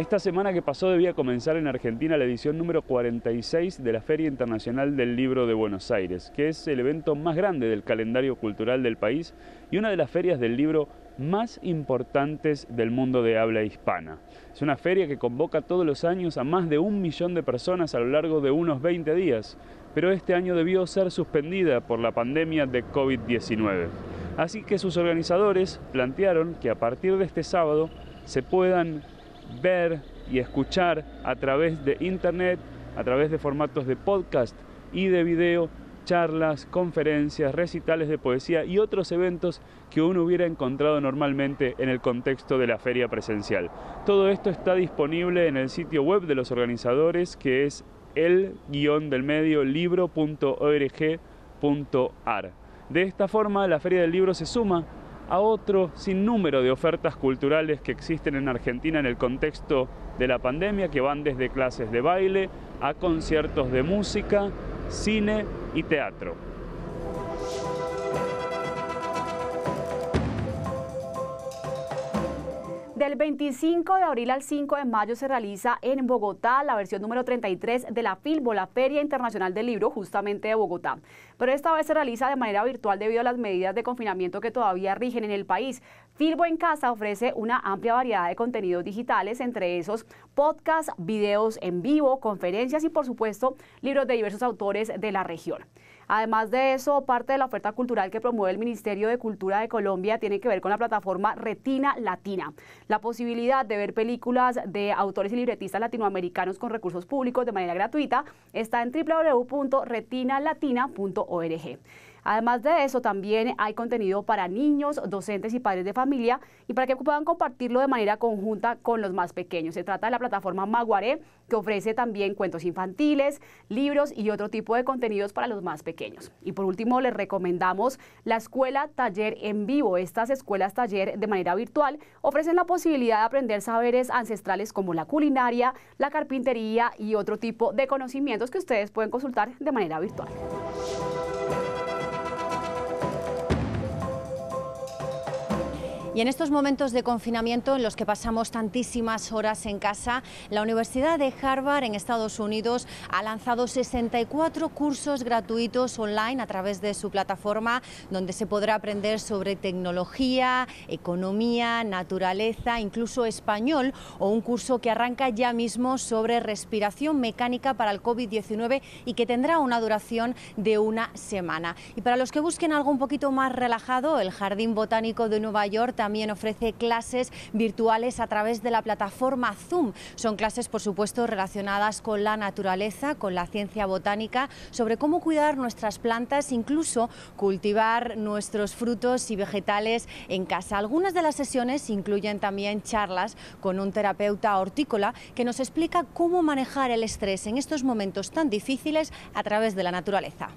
Esta semana que pasó debía comenzar en Argentina la edición número 46 de la Feria Internacional del Libro de Buenos Aires, que es el evento más grande del calendario cultural del país y una de las ferias del libro más importantes del mundo de habla hispana. Es una feria que convoca todos los años a más de un millón de personas a lo largo de unos 20 días, pero este año debió ser suspendida por la pandemia de COVID-19. Así que sus organizadores plantearon que a partir de este sábado se puedan ver y escuchar a través de internet, a través de formatos de podcast y de video, charlas, conferencias, recitales de poesía y otros eventos que uno hubiera encontrado normalmente en el contexto de la feria presencial. Todo esto está disponible en el sitio web de los organizadores que es el guión del medio libro.org.ar. De esta forma, la Feria del Libro se suma a otro número de ofertas culturales que existen en Argentina en el contexto de la pandemia, que van desde clases de baile a conciertos de música, cine y teatro. Del 25 de abril al 5 de mayo se realiza en Bogotá la versión número 33 de la FILBO, la Feria Internacional del Libro, justamente de Bogotá. Pero esta vez se realiza de manera virtual debido a las medidas de confinamiento que todavía rigen en el país. Filbo en Casa ofrece una amplia variedad de contenidos digitales, entre esos podcasts, videos en vivo, conferencias y por supuesto libros de diversos autores de la región. Además de eso, parte de la oferta cultural que promueve el Ministerio de Cultura de Colombia tiene que ver con la plataforma Retina Latina. La posibilidad de ver películas de autores y libretistas latinoamericanos con recursos públicos de manera gratuita está en www.retinalatina.org. Además de eso, también hay contenido para niños, docentes y padres de familia y para que puedan compartirlo de manera conjunta con los más pequeños. Se trata de la plataforma Maguaré, que ofrece también cuentos infantiles, libros y otro tipo de contenidos para los más pequeños. Y por último, les recomendamos la escuela taller en vivo. Estas escuelas taller de manera virtual ofrecen la posibilidad de aprender saberes ancestrales como la culinaria, la carpintería y otro tipo de conocimientos que ustedes pueden consultar de manera virtual. Y en estos momentos de confinamiento en los que pasamos tantísimas horas en casa, la Universidad de Harvard en Estados Unidos ha lanzado 64 cursos gratuitos online a través de su plataforma, donde se podrá aprender sobre tecnología, economía, naturaleza, incluso español, o un curso que arranca ya mismo sobre respiración mecánica para el COVID-19 y que tendrá una duración de una semana. Y para los que busquen algo un poquito más relajado, el Jardín Botánico de Nueva York también ofrece clases virtuales a través de la plataforma Zoom. Son clases, por supuesto, relacionadas con la naturaleza, con la ciencia botánica, sobre cómo cuidar nuestras plantas, incluso cultivar nuestros frutos y vegetales en casa. Algunas de las sesiones incluyen también charlas con un terapeuta hortícola que nos explica cómo manejar el estrés en estos momentos tan difíciles a través de la naturaleza.